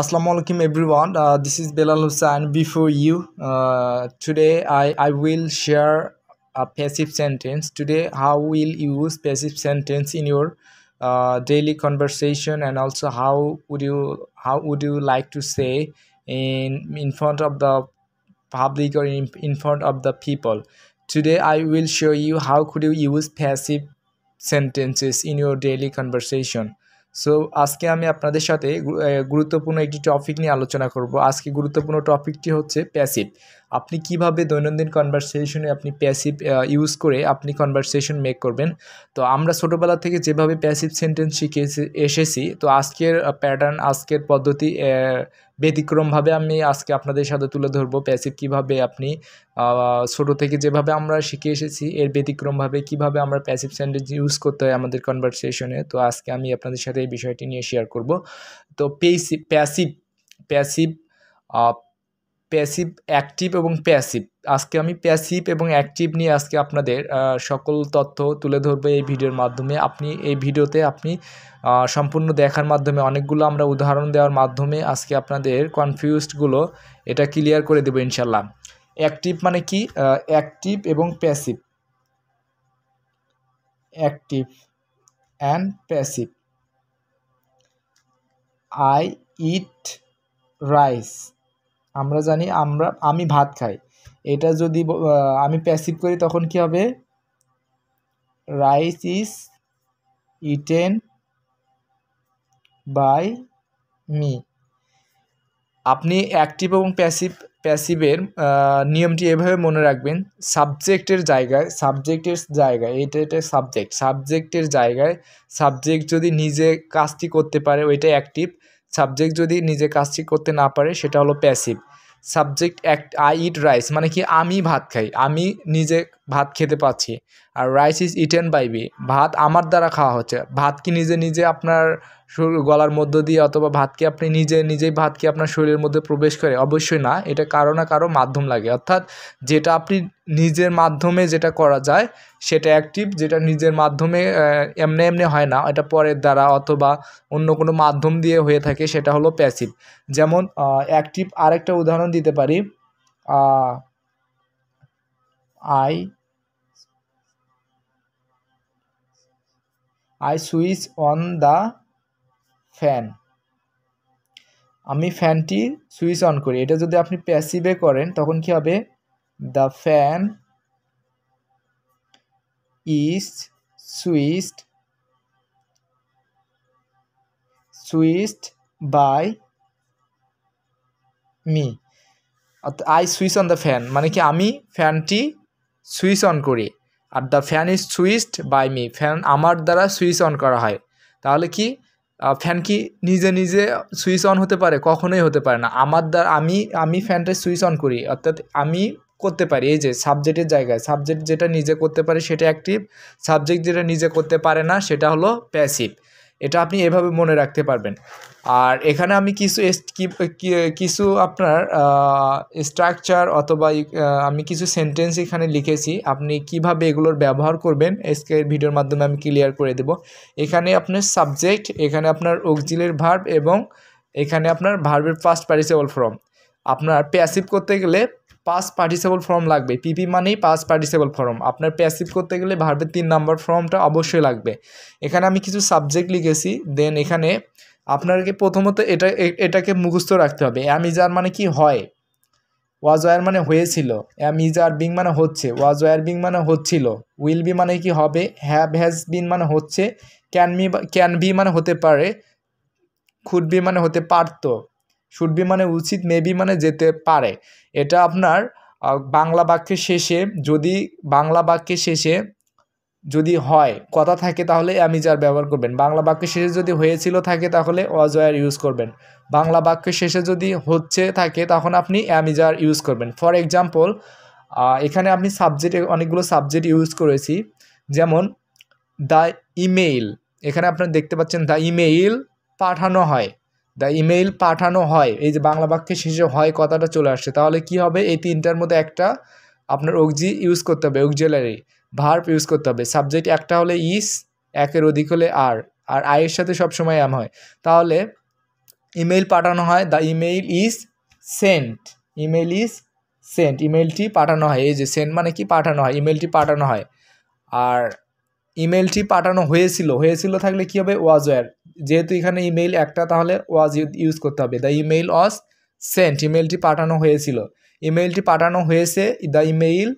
Assalamu alaikum everyone uh, this is Belal Hussain before you uh, today I, I will share a passive sentence today how will you use passive sentence in your uh, daily conversation and also how would you how would you like to say in in front of the public or in, in front of the people today I will show you how could you use passive sentences in your daily conversation so আজকে আমি আপনাদের সাথে গুরুত্বপূর্ণ একটি topic নিয়ে আলোচনা করব আজকে গুরুত্বপূর্ণ টপিকটি হচ্ছে প্যাসিভ আপনি কিভাবে দৈনন্দিন কনভারসেশনে আপনি প্যাসিভ ইউজ করে আপনি কনভারসেশন মেক করবেন তো আমরা ছোটোবেলা থেকে যেভাবে প্যাসিভ সেন্টেন্স শিখে এসেছি তো আজকের প্যাটার্ন আজকের পদ্ধতি ব্যতিক্রমভাবে আমি আজকে আপনাদের সাথে তুলে ধরবো প্যাসিভ কিভাবে আপনি ছোটো থেকে যেভাবে আমরা শিখে এসেছি এর ব্যতিক্রমভাবে কিভাবে আমরা প্যাসিভ সেন্টেন্স ইউজ করতে হয় আমাদের কনভারসেশনে তো আজকে আমি আপনাদের সাথে এই বিষয়টি নিয়ে শেয়ার করব তো passive passive passive passive active এবং প্যাসিভ আজকে আমি প্যাসিভ এবং অ্যাক্টিভ নিয়ে আজকে আপনাদের সকল তথ্য তুলে ধরবো এই ভিডিওর মাধ্যমে আপনি এই ভিডিওতে আপনি সম্পূর্ণ দেখার মাধ্যমে অনেকগুলো আমরা উদাহরণ দেওয়ার মাধ্যমে আজকে আপনাদের কনফিউজডগুলো এটা ক্লিয়ার করে দেবো ইনশাল্লাহ অ্যাক্টিভ মানে কি অ্যাক্টিভ এবং passive active and passive I eat rice আমরা জানি আমরা আমি ভাত খাই এটা যদি আমি প্যাসিভ করি তখন কি হবে rice is eaten by me আপনি অ্যাক্টিভ এবং প্যাসিভ প্যাসিভের নিয়মটি এভাবে মনে রাখবেন সাবজেক্টের জায়গায় সাবজেক্টের জায়গায় এটা এটা সাবজেক্ট সাবজেক্টের জায়গায় সাবজেক্ট যদি নিজে কাজটি করতে পারে ওইটা অ্যাক্টিভ সাবজেক্ট যদি নিজে কাজটি করতে না পারে সেটা হলো passive subject act I eat rice মানে কি আমি ভাত খাই আমি নিজে ভাত খেতে পাচ্ছি আর rice is eaten by be ভাত আমার দ্বারা খাওয়া হচ্ছে ভাত কি নিজে নিজে আপনার গলার মধ্য দিয়ে অথবা ভাতকে আপনি নিজে নিজেই ভাতকে আপনার শরীরের মধ্যে প্রবেশ করে অবশ্যই না এটা কারো না কারো মাধ্যম লাগে অর্থাৎ যেটা আপনি নিজের মাধ্যমে যেটা করা যায় সেটা অ্যাক্টিভ যেটা নিজের মাধ্যমে এমনি এমনি হয় না এটা পরের দ্বারা অথবা অন্য কোনো মাধ্যম দিয়ে হয়ে থাকে সেটা হলো প্যাসিভ যেমন অ্যাক্টিভ আরেকটা উদাহরণ দিতে পারি I I switch on the fan আমি ফ্যানটি সুইচ অন করি এটা যদি আপনি প্যাসিভে করেন তখন কি হবে the fan is switch switched by me I switch on the fan মানে কি আমি ফ্যানটি সুইচ অন করি আর the fan is switched by me fan আমার দ্বারা সুইচ অন করা হয় তাহলে কি ফ্যান কি নিজে নিজে সুইচ অন হতে পারে কখনোই হতে পারে না আমার দ্বারা আমি আমি ফ্যানটা সুইচ অন করি অর্থাৎ আমি করতে পারি এই যে সাবজেক্টের জায়গায় সাবজেক্ট যেটা নিজে করতে পারে সেটা অ্যাক্টিভ সাবজেক্ট যেটা নিজে করতে পারে না সেটা হলো প্যাসিভ এটা আপনি এভাবে মনে রাখতে পারবেন আর এখানে আমি কিছু কিছু আপনার স্ট্রাকচার অথবা আমি কিছু সেন্টেন্স এখানে লিখেছি আপনি কিভাবে এগুলোর ব্যবহার করবেন এসকে ভিডিওর মাধ্যমে আমি ক্লিয়ার করে দেব এখানে আপনার সাবজেক্ট এখানে আপনার অক্সিলের ভার্ব এবং এখানে আপনার ভার্বের ফার্স্ট প্যারিসেবল ফর্ম আপনার প্যাসিভ করতে গেলে পাস পার্টিসেবল ফর্ম লাগবে পিপি মানেই পাস পার্টিসেবল ফর্ম আপনার প্যাসিভ করতে গেলে ভার্বের তিন নাম্বার ফর্মটা অবশ্যই লাগবে এখানে আমি কিছু সাবজেক্ট লিখেছি দেন এখানে আপনাকে প্রথমত এটা এটাকে মুখস্থ রাখতে হবে অ্যামিজার মানে কি হয় ওয়াজ ওয়ার মানে হয়েছিল অ্যাম ইজ আর বিং মানে হচ্ছে ওয়াজ ওয়ার বিং মানে হচ্ছিল উইল বি মানে কি হবে হ্যাভ হ্যাজ বিন মানে হচ্ছে ক্যান বি ক্যান বি মানে হতে পারে খুড বি মানে হতে পারতো শুড বি মানে উচিত মেবি মানে যেতে পারে এটা আপনার বাংলা বাক্যের শেষে যদি বাংলা বাক্যের শেষে যদি হয় কথা থাকে তাহলে আমি যার ব্যবহার করবেন বাংলা বাক্যের শেষে যদি হয়েছিল থাকে তাহলে অজয়ার ইউজ করবেন বাংলা বাক্যের শেষে যদি হচ্ছে থাকে তখন আপনি যার ইউজ করবেন ফর এক্সাম্পল এখানে আপনি সাবজেক্টে অনেকগুলো সাবজেক্ট ইউজ করেছি যেমন দ্য ইমেইল এখানে আপনার দেখতে পাচ্ছেন দ্য ইমেইল পাঠানো হয় দ্য ইমেইল পাঠানো হয় এই যে বাংলা বাক্যের শেষে হয় কথাটা চলে আসছে তাহলে কি হবে এই তিনটার মধ্যে একটা আপনার অগজি ইউজ করতে হবে অগজেলারি ভার্ভ ইউজ করতে হবে সাবজেক্ট একটা হলে ইস একের অধিক হলে আর আর আয়ের সাথে সবসময় অ্যাম হয় তাহলে ইমেইল পাঠানো হয় the email is sent email is sent ইমেইলটি পাঠানো হয় এই যে সেন্ট মানে কি পাঠানো হয় ইমেলটি পাঠানো হয় আর ইমেইলটি পাঠানো হয়েছিল হয়েছিল থাকলে কী হবে ওয়াজ ওয়্যার যেহেতু এখানে ইমেইল একটা তাহলে ওয়াজ ইউজ করতে হবে দ্য ইমেইল ওয়াজ সেন্ট ইমেইলটি পাঠানো হয়েছিল ইমেইলটি পাঠানো হয়েছে the email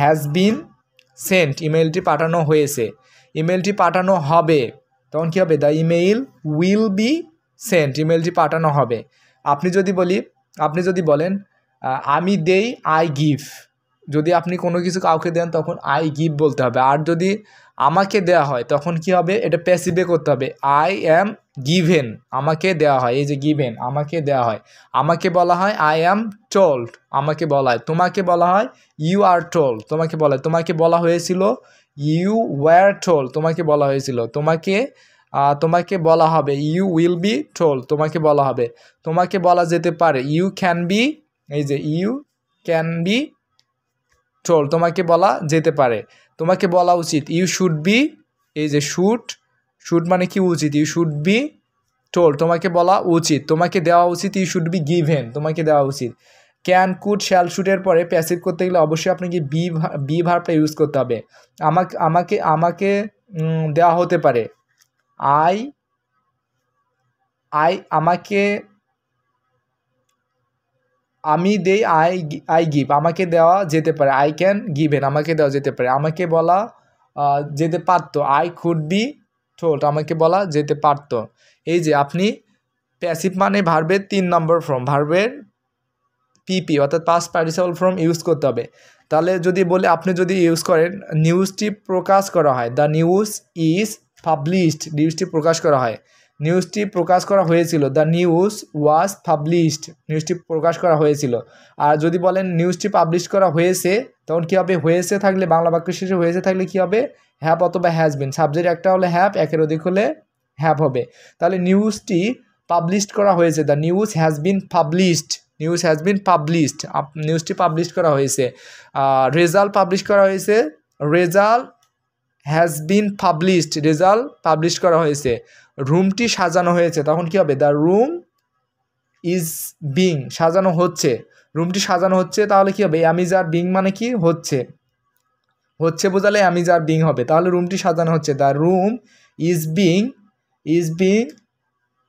has been sent ইমেইলটি পাঠানো হয়েছে ইমেইলটি পাঠানো হবে তখন কী হবে the email will be sent ইমেইলটি পাঠানো হবে আপনি যদি বলি আপনি যদি বলেন আমি দেই আই গিভ যদি আপনি কোনো কিছু কাউকে দেন তখন আই গিভ বলতে হবে আর যদি আমাকে দেয়া হয় তখন কি হবে এটা প্যাসিভে করতে হবে আই অ্যাম গিভেন আমাকে দেয়া হয় এই যে গিভেন আমাকে দেয়া হয় আমাকে বলা হয় আই অ্যাম টোল্ড আমাকে বলা হয় তোমাকে বলা হয় ইউ আর টোল্ড তোমাকে বলা হয় তোমাকে বলা হয়েছিল ইউ ওয়ার টোল তোমাকে বলা হয়েছিল তোমাকে তোমাকে বলা হবে ইউ উইল বি টোল তোমাকে বলা হবে তোমাকে বলা যেতে পারে ইউ ক্যান বি এই যে ইউ ক্যান বি টোল তোমাকে বলা যেতে পারে তোমাকে বলা উচিত ইউ শুড বি এই যে শুট শুট মানে কি উচিত ইউ শুড বি টোল তোমাকে বলা উচিত তোমাকে দেওয়া উচিত ইউ শুড বি গিভেন তোমাকে দেওয়া উচিত ক্যান কুড শ্যাল শুটের পরে প্যাসিভ করতে গেলে অবশ্যই আপনাকে বি বি ভার্বটা ইউজ করতে হবে আমাকে আমাকে আমাকে দেওয়া হতে পারে আই আই আমাকে আমি দেই আই আই গিভ আমাকে দেওয়া যেতে পারে আই ক্যান গিভেন আমাকে দেওয়া যেতে পারে আমাকে বলা যেতে পারতো আই খুড বি টোল্ড আমাকে বলা যেতে পারতো এই যে আপনি প্যাসিভ মানে ভার্বের তিন নম্বর ফর্ম ভার্বের পিপি অর্থাৎ পাস পার্টিসিপাল ফর্ম ইউজ করতে হবে তাহলে যদি বলে আপনি যদি ইউজ করেন নিউজটি প্রকাশ করা হয় দ্য নিউজ ইজ পাবলিশড নিউজটি প্রকাশ করা হয় নিউজটি প্রকাশ করা হয়েছিল দ্য নিউজ ওয়াজ পাবলিশড নিউজটি প্রকাশ করা হয়েছিল আর যদি বলেন নিউজটি পাবলিশ করা হয়েছে তখন কী হবে হয়েছে থাকলে বাংলা বাক্য শেষে হয়েছে থাকলে কী হবে হ্যাপ অথবা হ্যাজ বিন সাবজেক্ট একটা হলে হ্যাপ একের অধিক হলে হ্যাপ হবে তাহলে নিউজটি পাবলিশড করা হয়েছে the news has been published news has been published নিউজটি পাবলিশ করা হয়েছে রেজাল্ট পাবলিশ করা হয়েছে result has been published result publish করা হয়েছে রুমটি সাজানো হয়েছে তখন কি হবে দ্য রুম ইজ বিং সাজানো হচ্ছে রুমটি সাজানো হচ্ছে তাহলে কি হবে আমি যার বিং মানে কি হচ্ছে হচ্ছে বোঝালে আমি যার বিং হবে তাহলে রুমটি সাজানো হচ্ছে the room is being is being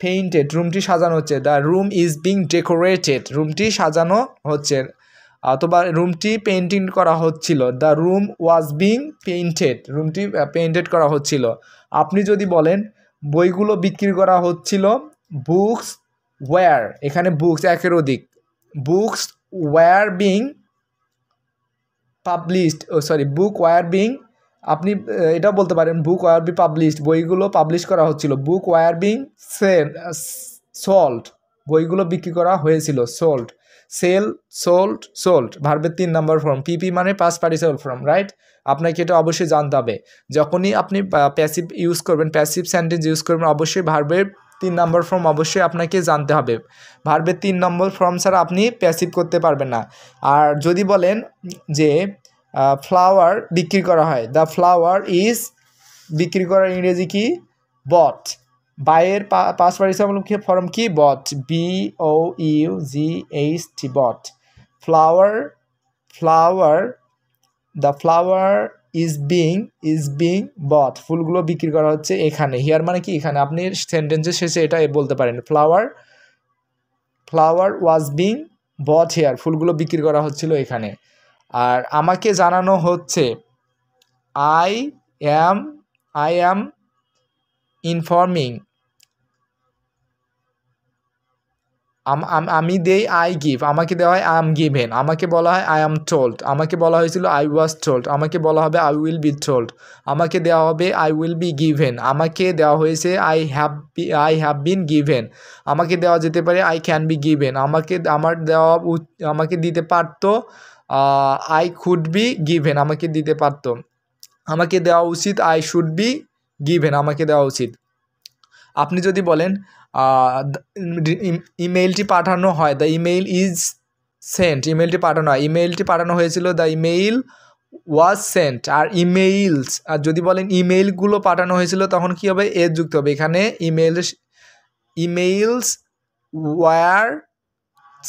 painted রুমটি সাজানো হচ্ছে the room is being decorated রুমটি সাজানো হচ্ছে অথবা রুমটি পেন্টিং করা হচ্ছিল the room was being painted রুমটি পেইন্টেড করা হচ্ছিল আপনি যদি বলেন বইগুলো বিক্রি করা হচ্ছিল বুকস ওয়্যার এখানে বুকস একের অধিক books were being published oh sorry book were being আপনি এটা বলতে পারেন বুক ওয়ার বি পাবলিশড বইগুলো পাবলিশ করা হচ্ছিল book were being sell sold বইগুলো বিক্রি করা হয়েছিল সোল্ড সেল সোল্ড সোল্ড ভার্বের তিন নম্বর ফর্ম পিপি মানে পাস পার্টিসেল ফর্ম রাইট আপনাকে এটা অবশ্যই জানতে হবে যখনই আপনি প্যাসিভ ইউজ করবেন প্যাসিভ সেন্টেন্স ইউজ করবেন অবশ্যই ভার্বের তিন নম্বর ফর্ম অবশ্যই আপনাকে জানতে হবে ভার্বের তিন নম্বর ফর্ম ছাড়া আপনি প্যাসিভ করতে পারবেন না আর যদি বলেন যে ফ্লাওয়ার বিক্রি করা হয় দ্য ফ্লাওয়ার ইজ বিক্রি করার ইংরেজি কি বট বায়ের পাঁচ পারিশ্রমিক ফর্ম কি bought B O U G H T bought flower flower the flower is being is being bought ফুলগুলো বিক্রি করা হচ্ছে এখানে হিয়ার মানে কি এখানে আপনি সেন্টেন্সের শেষে এটা বলতে পারেন flower flower was being bought here ফুলগুলো বিক্রি করা হচ্ছিল এখানে আর আমাকে জানানো হচ্ছে I am I am informing আমি দেই আই গিভ আমাকে দেওয়া হয় আই এম গিভেন আমাকে বলা হয় আই এম টোল্ড আমাকে বলা হয়েছিল আই ওয়াজ টোল্ড আমাকে বলা হবে আই উইল বি টোল্ড আমাকে দেওয়া হবে আই উইল বি গিভেন আমাকে দেওয়া হয়েছে I have be I have been given আমাকে দেওয়া যেতে পারে আই ক্যান বি গিভেন আমাকে আমার দেওয়া আমাকে দিতে পারতো আই খুড বি গিভেন আমাকে দিতে পারতো আমাকে দেওয়া উচিত আই শুড বি গিভেন আমাকে দেওয়া উচিত আপনি যদি বলেন ইমেইলটি পাঠানো হয় দ্য ইমেইল ইজ সেন্ট ইমেইলটি পাঠানো হয় ইমেইলটি পাঠানো হয়েছিল দ্য ইমেইল ওয়াজ সেন্ট আর ইমেইলস আর যদি বলেন ইমেইলগুলো পাঠানো হয়েছিল তখন কি হবে এ যুক্ত হবে এখানে ইমেইল ইমেইলস ওয়ার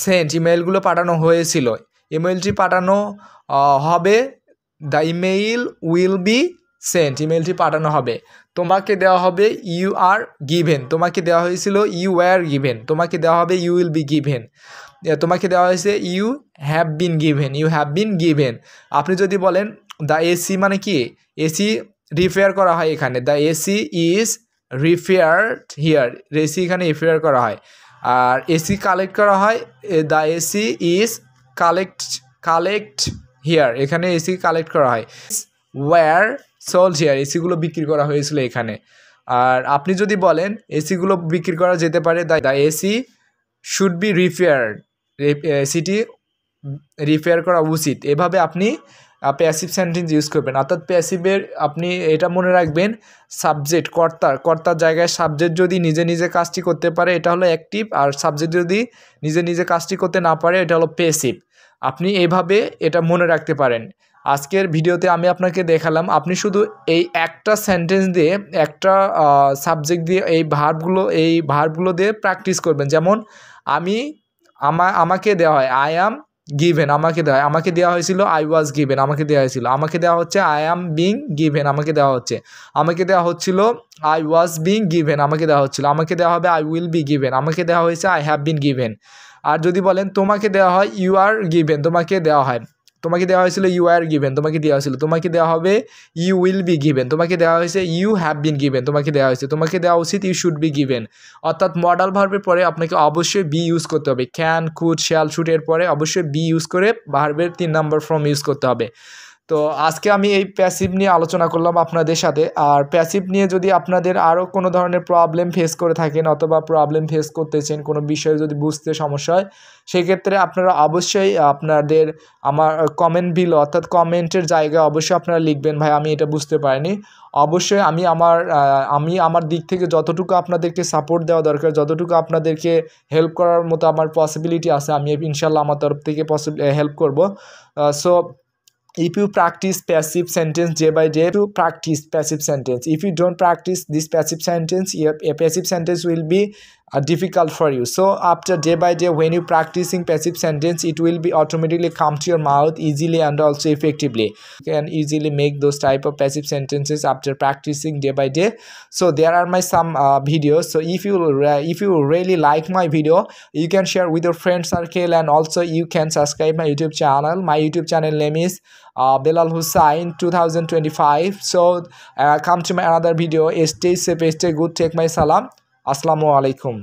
সেন্ট ইমেইলগুলো পাঠানো হয়েছিল ইমেইলটি পাঠানো হবে the email will be sent ইমেলটি পাঠানো হবে তোমাকে দেওয়া হবে ইউ আর গিভেন তোমাকে দেওয়া হয়েছিল ইউ আর গিভেন তোমাকে দেওয়া হবে ইউ উইল বি গিভেন তোমাকে দেওয়া হয়েছে you have been given you have been given আপনি যদি বলেন দ্য এসি মানে কি এসি রিপেয়ার করা হয় এখানে the AC is repaired here AC এখানে রিপেয়ার করা হয় আর এসি কালেক্ট করা হয় the AC is collect collect here এখানে এসি কালেক্ট করা হয় ওয়্যার সোল্ড হেয়ার এসিগুলো বিক্রি করা হয়েছিল এখানে আর আপনি যদি বলেন এসিগুলো বিক্রি করা যেতে পারে the AC should be repaired এসিটি রিপেয়ার করা উচিত এভাবে আপনি প্যাসিভ সেন্টেন্স ইউজ করবেন অর্থাৎ প্যাসিভের আপনি এটা মনে রাখবেন সাবজেক্ট কর্তার কর্তার জায়গায় সাবজেক্ট যদি নিজে নিজে কাজটি করতে পারে এটা হলো অ্যাক্টিভ আর সাবজেক্ট যদি নিজে নিজে কাজটি করতে না পারে এটা হলো প্যাসিভ আপনি এভাবে এটা মনে রাখতে পারেন আজকের ভিডিওতে আমি আপনাকে দেখালাম আপনি শুধু এই একটা সেন্টেন্স দিয়ে একটা সাবজেক্ট দিয়ে এই ভার্বগুলো এই ভার্বগুলো দিয়ে প্র্যাকটিস করবেন যেমন আমি আমা আমাকে দেওয়া হয় আই অ্যাম গিভেন আমাকে দেওয়া হয় আমাকে দেওয়া হয়েছিল আই ওয়াজ গিভেন আমাকে দেওয়া হয়েছিল আমাকে দেওয়া হচ্ছে আই অ্যাম বিং গিভেন আমাকে দেওয়া হচ্ছে আমাকে দেওয়া হচ্ছিল আই ওয়াজ বিং গিভেন আমাকে দেওয়া হচ্ছিল আমাকে দেওয়া হবে আই উইল বি গিভেন আমাকে দেওয়া হয়েছে আই হ্যাভ বিন গিভেন আর যদি বলেন তোমাকে দেওয়া হয় ইউ আর গিভেন তোমাকে দেওয়া হয় তোমাকে দেওয়া হয়েছিল ইউ আর গিভেন তোমাকে দেওয়া হয়েছিল তোমাকে দেওয়া হবে ইউ উইল বি গিভেন তোমাকে দেওয়া হয়েছে ইউ হ্যাভ বিন গিভেন তোমাকে দেওয়া হয়েছে তোমাকে দেওয়া উচিত ইউ শুড বি গিভেন অর্থাৎ মডাল ভার্বের পরে আপনাকে অবশ্যই বি ইউজ করতে হবে ক্যান কুড শ্যাল শুটের পরে অবশ্যই বি ইউজ করে ভার্বের তিন নম্বর ফর্ম ইউজ করতে হবে তো আজকে আমি এই প্যাসিভ নিয়ে আলোচনা করলাম আপনাদের সাথে আর প্যাসিভ নিয়ে যদি আপনাদের আরও কোনো ধরনের প্রবলেম ফেস করে থাকেন অথবা প্রবলেম ফেস করতেছেন কোনো বিষয়ে যদি বুঝতে সমস্যা হয় সেক্ষেত্রে আপনারা অবশ্যই আপনাদের আমার কমেন্ট বিল অর্থাৎ কমেন্টের জায়গায় অবশ্যই আপনারা লিখবেন ভাই আমি এটা বুঝতে পারিনি অবশ্যই আমি আমার আমি আমার দিক থেকে যতটুকু আপনাদেরকে সাপোর্ট দেওয়া দরকার যতটুকু আপনাদেরকে হেল্প করার মতো আমার পসিবিলিটি আছে আমি ইনশাল্লাহ আমার তরফ থেকে পসিবি হেল্প করব so if you practice passive sentence day by day to practice passive sentence if you don't practice this passive sentence a passive sentence will be are uh, difficult for you so after day by day when you practicing passive sentence it will be automatically come to your mouth easily and also effectively you can easily make those type of passive sentences after practicing day by day so there are my some uh, videos so if you uh, if you really like my video you can share with your friend circle and also you can subscribe my youtube channel my youtube channel name is uh, Hussain 2025 so uh, come to my another video stay safe stay good take my salam আসসালামু আলাইকুম